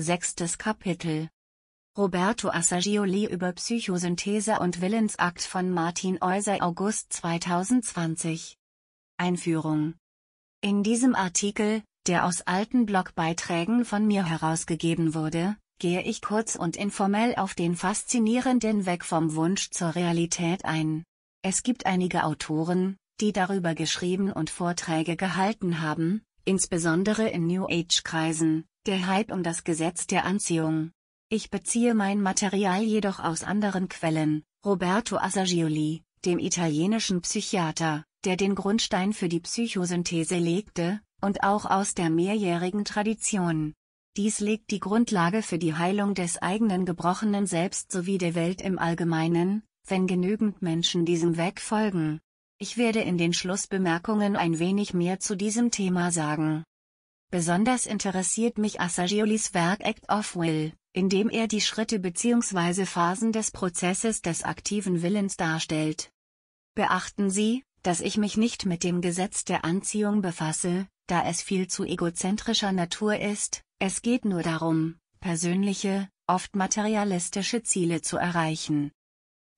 Sechstes Kapitel Roberto Assagioli über Psychosynthese und Willensakt von Martin Euser August 2020 Einführung In diesem Artikel, der aus alten Blogbeiträgen von mir herausgegeben wurde, gehe ich kurz und informell auf den faszinierenden Weg vom Wunsch zur Realität ein. Es gibt einige Autoren, die darüber geschrieben und Vorträge gehalten haben, insbesondere in New Age-Kreisen, der Hype um das Gesetz der Anziehung. Ich beziehe mein Material jedoch aus anderen Quellen. Roberto Assagioli, dem italienischen Psychiater, der den Grundstein für die Psychosynthese legte, und auch aus der mehrjährigen Tradition. Dies legt die Grundlage für die Heilung des eigenen gebrochenen Selbst sowie der Welt im Allgemeinen, wenn genügend Menschen diesem Weg folgen. Ich werde in den Schlussbemerkungen ein wenig mehr zu diesem Thema sagen. Besonders interessiert mich Assagiolis Werk Act of Will, in dem er die Schritte bzw. Phasen des Prozesses des aktiven Willens darstellt. Beachten Sie, dass ich mich nicht mit dem Gesetz der Anziehung befasse, da es viel zu egozentrischer Natur ist, es geht nur darum, persönliche, oft materialistische Ziele zu erreichen.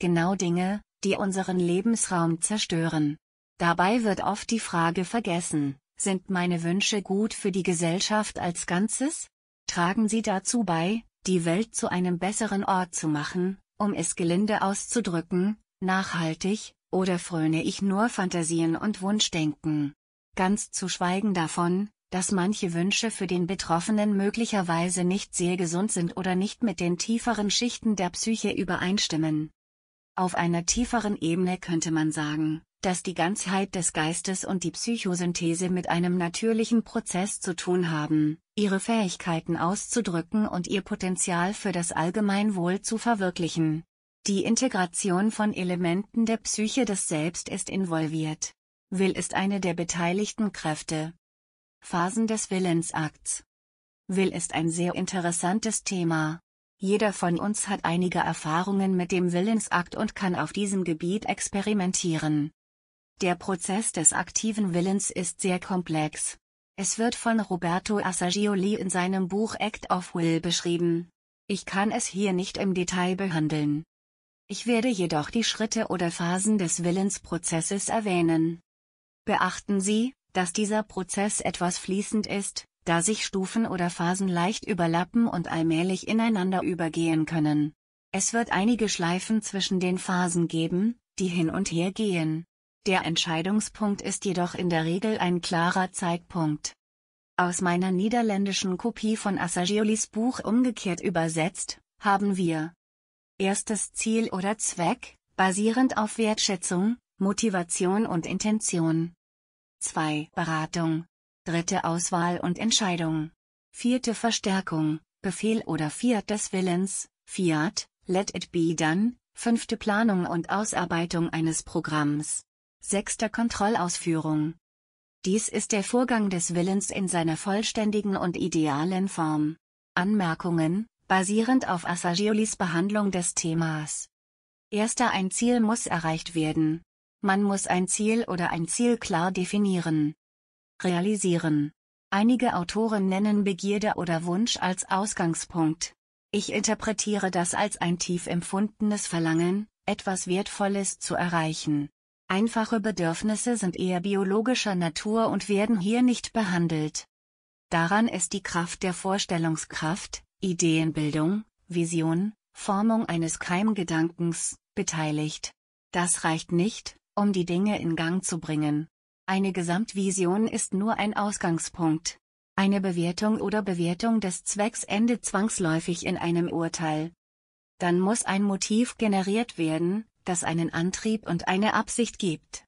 Genau Dinge, die unseren Lebensraum zerstören. Dabei wird oft die Frage vergessen, sind meine Wünsche gut für die Gesellschaft als Ganzes? Tragen sie dazu bei, die Welt zu einem besseren Ort zu machen, um es gelinde auszudrücken, nachhaltig, oder fröne ich nur Fantasien und Wunschdenken? Ganz zu schweigen davon, dass manche Wünsche für den Betroffenen möglicherweise nicht sehr gesund sind oder nicht mit den tieferen Schichten der Psyche übereinstimmen. Auf einer tieferen Ebene könnte man sagen, dass die Ganzheit des Geistes und die Psychosynthese mit einem natürlichen Prozess zu tun haben, ihre Fähigkeiten auszudrücken und ihr Potenzial für das Allgemeinwohl zu verwirklichen. Die Integration von Elementen der Psyche des Selbst ist involviert. Will ist eine der beteiligten Kräfte. Phasen des Willensakts. Will ist ein sehr interessantes Thema. Jeder von uns hat einige Erfahrungen mit dem Willensakt und kann auf diesem Gebiet experimentieren. Der Prozess des aktiven Willens ist sehr komplex. Es wird von Roberto Assagioli in seinem Buch Act of Will beschrieben. Ich kann es hier nicht im Detail behandeln. Ich werde jedoch die Schritte oder Phasen des Willensprozesses erwähnen. Beachten Sie, dass dieser Prozess etwas fließend ist, da sich Stufen oder Phasen leicht überlappen und allmählich ineinander übergehen können. Es wird einige Schleifen zwischen den Phasen geben, die hin und her gehen. Der Entscheidungspunkt ist jedoch in der Regel ein klarer Zeitpunkt. Aus meiner niederländischen Kopie von Assagiolis Buch umgekehrt übersetzt, haben wir erstes Ziel oder Zweck, basierend auf Wertschätzung, Motivation und Intention. 2. Beratung. Dritte Auswahl und Entscheidung. Vierte Verstärkung, Befehl oder Fiat des Willens, Fiat, let it be done, fünfte Planung und Ausarbeitung eines Programms. Sechster Kontrollausführung. Dies ist der Vorgang des Willens in seiner vollständigen und idealen Form. Anmerkungen, basierend auf Assagiolis Behandlung des Themas. Erster Ein Ziel muss erreicht werden. Man muss ein Ziel oder ein Ziel klar definieren. Realisieren. Einige Autoren nennen Begierde oder Wunsch als Ausgangspunkt. Ich interpretiere das als ein tief empfundenes Verlangen, etwas Wertvolles zu erreichen. Einfache Bedürfnisse sind eher biologischer Natur und werden hier nicht behandelt. Daran ist die Kraft der Vorstellungskraft, Ideenbildung, Vision, Formung eines Keimgedankens, beteiligt. Das reicht nicht, um die Dinge in Gang zu bringen. Eine Gesamtvision ist nur ein Ausgangspunkt. Eine Bewertung oder Bewertung des Zwecks endet zwangsläufig in einem Urteil. Dann muss ein Motiv generiert werden, das einen Antrieb und eine Absicht gibt.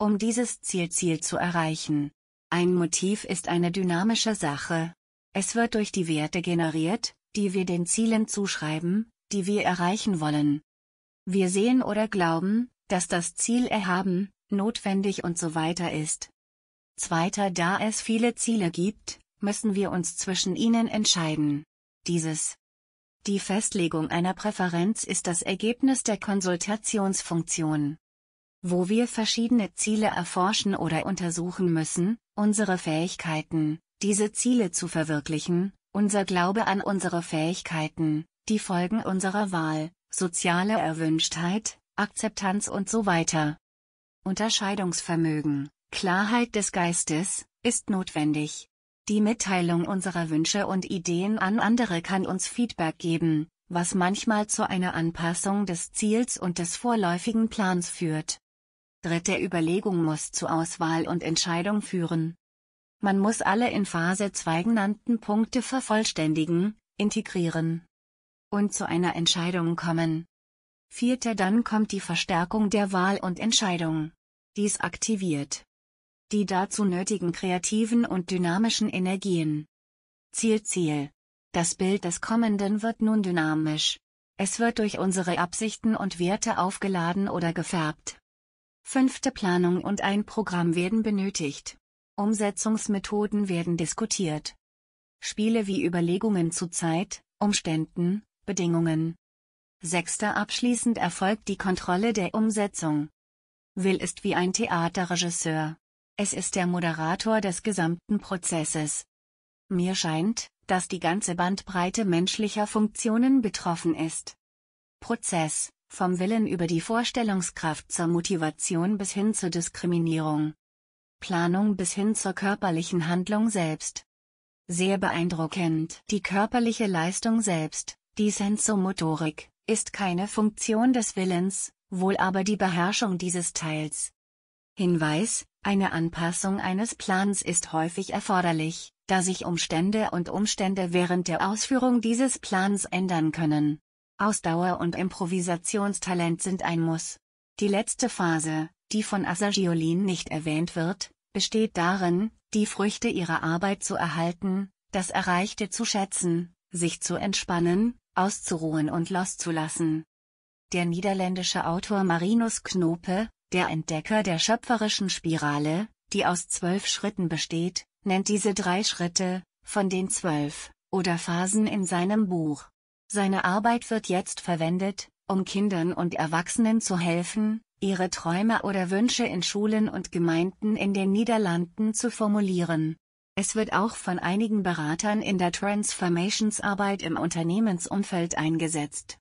Um dieses Zielziel zu erreichen. Ein Motiv ist eine dynamische Sache. Es wird durch die Werte generiert, die wir den Zielen zuschreiben, die wir erreichen wollen. Wir sehen oder glauben, dass das Ziel erhaben, notwendig und so weiter ist. Zweiter, da es viele Ziele gibt, müssen wir uns zwischen ihnen entscheiden. Dieses die Festlegung einer Präferenz ist das Ergebnis der Konsultationsfunktion. Wo wir verschiedene Ziele erforschen oder untersuchen müssen, unsere Fähigkeiten, diese Ziele zu verwirklichen, unser Glaube an unsere Fähigkeiten, die Folgen unserer Wahl, soziale Erwünschtheit, Akzeptanz und so weiter. Unterscheidungsvermögen, Klarheit des Geistes, ist notwendig, die Mitteilung unserer Wünsche und Ideen an andere kann uns Feedback geben, was manchmal zu einer Anpassung des Ziels und des vorläufigen Plans führt. Dritte Überlegung muss zu Auswahl und Entscheidung führen. Man muss alle in Phase 2 genannten Punkte vervollständigen, integrieren und zu einer Entscheidung kommen. Vierter dann kommt die Verstärkung der Wahl und Entscheidung. Dies aktiviert die dazu nötigen kreativen und dynamischen Energien. Ziel Ziel. Das Bild des Kommenden wird nun dynamisch. Es wird durch unsere Absichten und Werte aufgeladen oder gefärbt. Fünfte Planung und ein Programm werden benötigt. Umsetzungsmethoden werden diskutiert. Spiele wie Überlegungen zu Zeit, Umständen, Bedingungen. Sechster Abschließend erfolgt die Kontrolle der Umsetzung. Will ist wie ein Theaterregisseur es ist der Moderator des gesamten Prozesses. Mir scheint, dass die ganze Bandbreite menschlicher Funktionen betroffen ist. Prozess, vom Willen über die Vorstellungskraft zur Motivation bis hin zur Diskriminierung. Planung bis hin zur körperlichen Handlung selbst. Sehr beeindruckend. Die körperliche Leistung selbst, die Sensomotorik, ist keine Funktion des Willens, wohl aber die Beherrschung dieses Teils. Hinweis, eine Anpassung eines Plans ist häufig erforderlich, da sich Umstände und Umstände während der Ausführung dieses Plans ändern können. Ausdauer und Improvisationstalent sind ein Muss. Die letzte Phase, die von Assagiolin nicht erwähnt wird, besteht darin, die Früchte ihrer Arbeit zu erhalten, das Erreichte zu schätzen, sich zu entspannen, auszuruhen und loszulassen. Der niederländische Autor Marinus Knope, der Entdecker der schöpferischen Spirale, die aus zwölf Schritten besteht, nennt diese drei Schritte, von den zwölf, oder Phasen in seinem Buch. Seine Arbeit wird jetzt verwendet, um Kindern und Erwachsenen zu helfen, ihre Träume oder Wünsche in Schulen und Gemeinden in den Niederlanden zu formulieren. Es wird auch von einigen Beratern in der Transformationsarbeit im Unternehmensumfeld eingesetzt.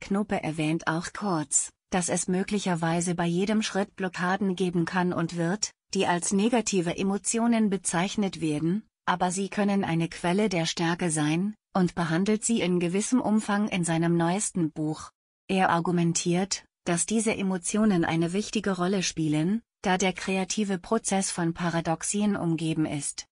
Knope erwähnt auch kurz, dass es möglicherweise bei jedem Schritt Blockaden geben kann und wird, die als negative Emotionen bezeichnet werden, aber sie können eine Quelle der Stärke sein, und behandelt sie in gewissem Umfang in seinem neuesten Buch. Er argumentiert, dass diese Emotionen eine wichtige Rolle spielen, da der kreative Prozess von Paradoxien umgeben ist.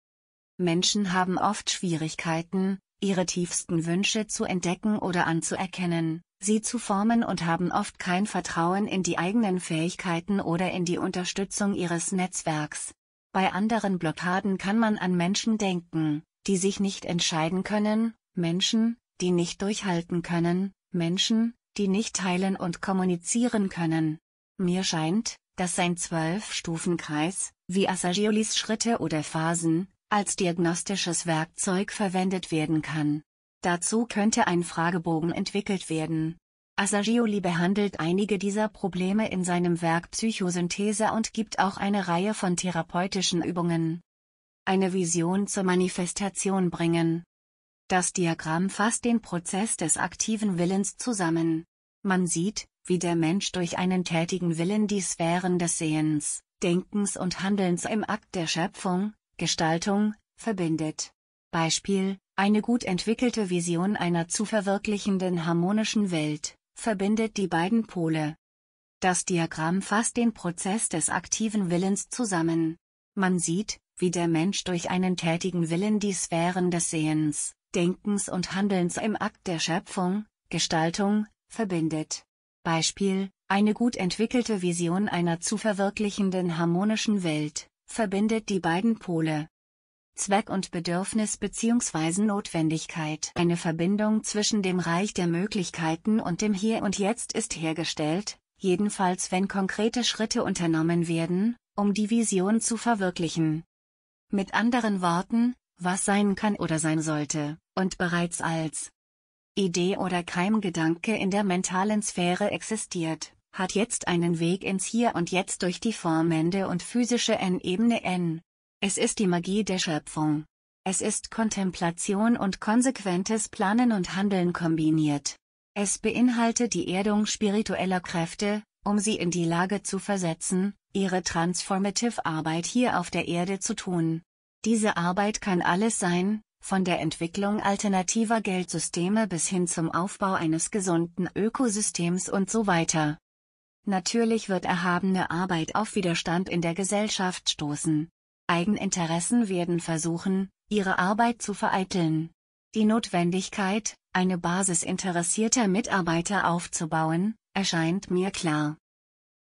Menschen haben oft Schwierigkeiten, ihre tiefsten Wünsche zu entdecken oder anzuerkennen, sie zu formen und haben oft kein Vertrauen in die eigenen Fähigkeiten oder in die Unterstützung ihres Netzwerks. Bei anderen Blockaden kann man an Menschen denken, die sich nicht entscheiden können, Menschen, die nicht durchhalten können, Menschen, die nicht teilen und kommunizieren können. Mir scheint, dass sein Zwölf-Stufen-Kreis, wie Asagiolis Schritte oder Phasen, als diagnostisches Werkzeug verwendet werden kann. Dazu könnte ein Fragebogen entwickelt werden. Asagioli behandelt einige dieser Probleme in seinem Werk Psychosynthese und gibt auch eine Reihe von therapeutischen Übungen. Eine Vision zur Manifestation bringen. Das Diagramm fasst den Prozess des aktiven Willens zusammen. Man sieht, wie der Mensch durch einen tätigen Willen die Sphären des Sehens, Denkens und Handelns im Akt der Schöpfung, Gestaltung, verbindet. Beispiel, eine gut entwickelte Vision einer zu verwirklichenden harmonischen Welt, verbindet die beiden Pole. Das Diagramm fasst den Prozess des aktiven Willens zusammen. Man sieht, wie der Mensch durch einen tätigen Willen die Sphären des Sehens, Denkens und Handelns im Akt der Schöpfung, Gestaltung, verbindet. Beispiel, eine gut entwickelte Vision einer zu verwirklichenden harmonischen Welt, verbindet die beiden Pole. Zweck und Bedürfnis bzw. Notwendigkeit. Eine Verbindung zwischen dem Reich der Möglichkeiten und dem Hier und Jetzt ist hergestellt, jedenfalls wenn konkrete Schritte unternommen werden, um die Vision zu verwirklichen. Mit anderen Worten, was sein kann oder sein sollte, und bereits als Idee oder Keimgedanke in der mentalen Sphäre existiert hat jetzt einen Weg ins Hier und Jetzt durch die formende und physische N-Ebene N. Es ist die Magie der Schöpfung. Es ist Kontemplation und konsequentes Planen und Handeln kombiniert. Es beinhaltet die Erdung spiritueller Kräfte, um sie in die Lage zu versetzen, ihre transformative Arbeit hier auf der Erde zu tun. Diese Arbeit kann alles sein, von der Entwicklung alternativer Geldsysteme bis hin zum Aufbau eines gesunden Ökosystems und so weiter. Natürlich wird erhabene Arbeit auf Widerstand in der Gesellschaft stoßen. Eigeninteressen werden versuchen, ihre Arbeit zu vereiteln. Die Notwendigkeit, eine Basis interessierter Mitarbeiter aufzubauen, erscheint mir klar.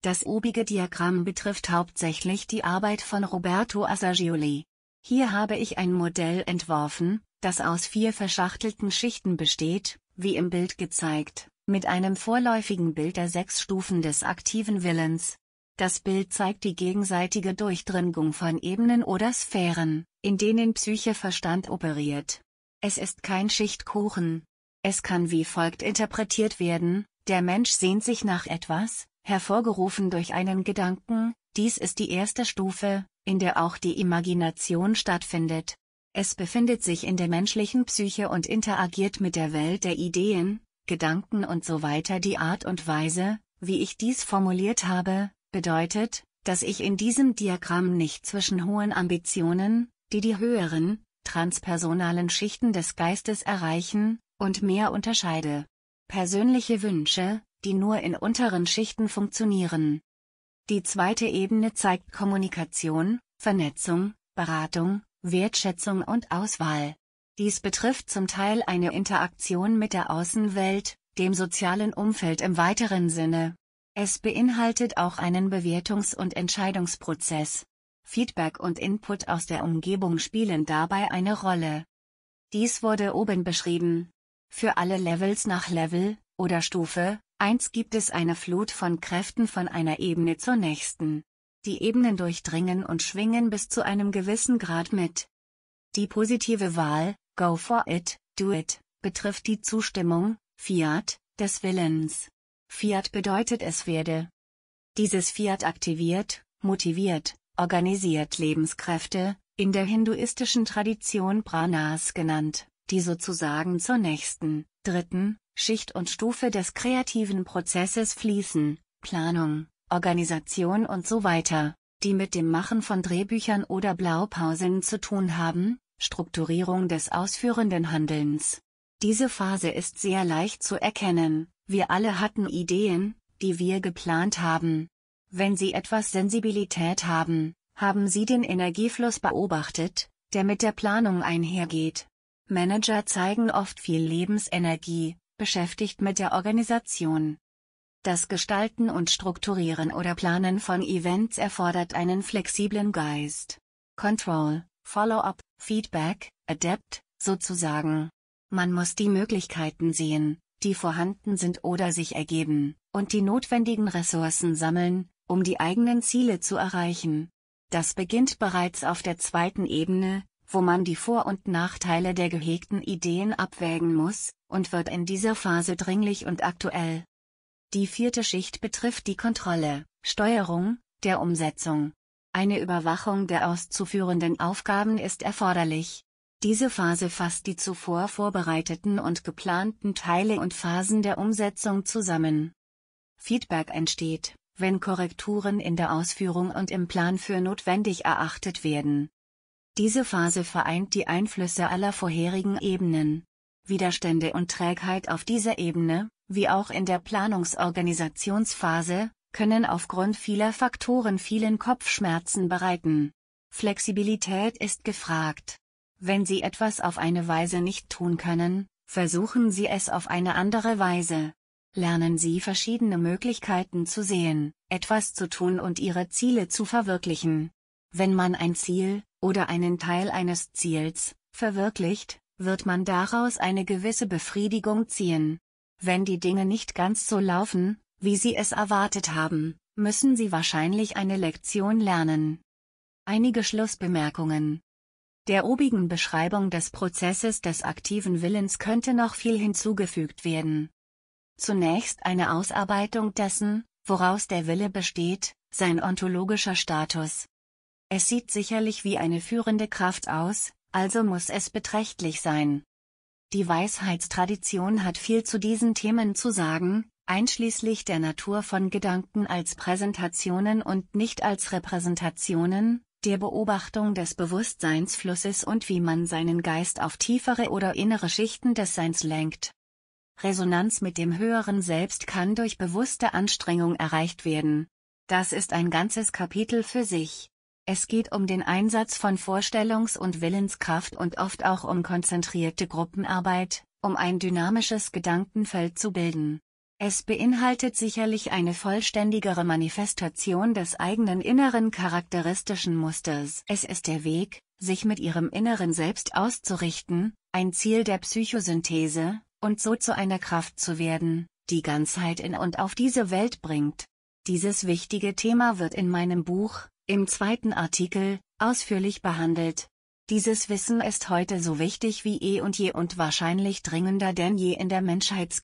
Das obige Diagramm betrifft hauptsächlich die Arbeit von Roberto Assagioli. Hier habe ich ein Modell entworfen, das aus vier verschachtelten Schichten besteht, wie im Bild gezeigt mit einem vorläufigen Bild der sechs Stufen des aktiven Willens. Das Bild zeigt die gegenseitige Durchdringung von Ebenen oder Sphären, in denen Psyche Verstand operiert. Es ist kein Schichtkuchen. Es kann wie folgt interpretiert werden, der Mensch sehnt sich nach etwas, hervorgerufen durch einen Gedanken, dies ist die erste Stufe, in der auch die Imagination stattfindet. Es befindet sich in der menschlichen Psyche und interagiert mit der Welt der Ideen, Gedanken und so weiter. Die Art und Weise, wie ich dies formuliert habe, bedeutet, dass ich in diesem Diagramm nicht zwischen hohen Ambitionen, die die höheren, transpersonalen Schichten des Geistes erreichen, und mehr unterscheide. Persönliche Wünsche, die nur in unteren Schichten funktionieren. Die zweite Ebene zeigt Kommunikation, Vernetzung, Beratung, Wertschätzung und Auswahl. Dies betrifft zum Teil eine Interaktion mit der Außenwelt, dem sozialen Umfeld im weiteren Sinne. Es beinhaltet auch einen Bewertungs- und Entscheidungsprozess. Feedback und Input aus der Umgebung spielen dabei eine Rolle. Dies wurde oben beschrieben. Für alle Levels nach Level oder Stufe 1 gibt es eine Flut von Kräften von einer Ebene zur nächsten. Die Ebenen durchdringen und schwingen bis zu einem gewissen Grad mit. Die positive Wahl, Go for it, do it, betrifft die Zustimmung, Fiat, des Willens. Fiat bedeutet es werde. Dieses Fiat aktiviert, motiviert, organisiert Lebenskräfte, in der hinduistischen Tradition Pranas genannt, die sozusagen zur nächsten, dritten, Schicht und Stufe des kreativen Prozesses fließen, Planung, Organisation und so weiter die mit dem Machen von Drehbüchern oder Blaupausen zu tun haben, Strukturierung des ausführenden Handelns. Diese Phase ist sehr leicht zu erkennen, wir alle hatten Ideen, die wir geplant haben. Wenn Sie etwas Sensibilität haben, haben Sie den Energiefluss beobachtet, der mit der Planung einhergeht. Manager zeigen oft viel Lebensenergie, beschäftigt mit der Organisation, das Gestalten und Strukturieren oder Planen von Events erfordert einen flexiblen Geist. Control, Follow-up, Feedback, Adapt, sozusagen. Man muss die Möglichkeiten sehen, die vorhanden sind oder sich ergeben, und die notwendigen Ressourcen sammeln, um die eigenen Ziele zu erreichen. Das beginnt bereits auf der zweiten Ebene, wo man die Vor- und Nachteile der gehegten Ideen abwägen muss, und wird in dieser Phase dringlich und aktuell. Die vierte Schicht betrifft die Kontrolle, Steuerung, der Umsetzung. Eine Überwachung der auszuführenden Aufgaben ist erforderlich. Diese Phase fasst die zuvor vorbereiteten und geplanten Teile und Phasen der Umsetzung zusammen. Feedback entsteht, wenn Korrekturen in der Ausführung und im Plan für notwendig erachtet werden. Diese Phase vereint die Einflüsse aller vorherigen Ebenen. Widerstände und Trägheit auf dieser Ebene, wie auch in der Planungsorganisationsphase, können aufgrund vieler Faktoren vielen Kopfschmerzen bereiten. Flexibilität ist gefragt. Wenn Sie etwas auf eine Weise nicht tun können, versuchen Sie es auf eine andere Weise. Lernen Sie verschiedene Möglichkeiten zu sehen, etwas zu tun und Ihre Ziele zu verwirklichen. Wenn man ein Ziel oder einen Teil eines Ziels verwirklicht, wird man daraus eine gewisse Befriedigung ziehen. Wenn die Dinge nicht ganz so laufen, wie Sie es erwartet haben, müssen Sie wahrscheinlich eine Lektion lernen. Einige Schlussbemerkungen. Der obigen Beschreibung des Prozesses des aktiven Willens könnte noch viel hinzugefügt werden. Zunächst eine Ausarbeitung dessen, woraus der Wille besteht, sein ontologischer Status. Es sieht sicherlich wie eine führende Kraft aus, also muss es beträchtlich sein. Die Weisheitstradition hat viel zu diesen Themen zu sagen, einschließlich der Natur von Gedanken als Präsentationen und nicht als Repräsentationen, der Beobachtung des Bewusstseinsflusses und wie man seinen Geist auf tiefere oder innere Schichten des Seins lenkt. Resonanz mit dem höheren Selbst kann durch bewusste Anstrengung erreicht werden. Das ist ein ganzes Kapitel für sich. Es geht um den Einsatz von Vorstellungs- und Willenskraft und oft auch um konzentrierte Gruppenarbeit, um ein dynamisches Gedankenfeld zu bilden. Es beinhaltet sicherlich eine vollständigere Manifestation des eigenen inneren charakteristischen Musters. Es ist der Weg, sich mit ihrem inneren Selbst auszurichten, ein Ziel der Psychosynthese, und so zu einer Kraft zu werden, die Ganzheit in und auf diese Welt bringt. Dieses wichtige Thema wird in meinem Buch im zweiten Artikel, ausführlich behandelt. Dieses Wissen ist heute so wichtig wie eh und je und wahrscheinlich dringender denn je in der Menschheits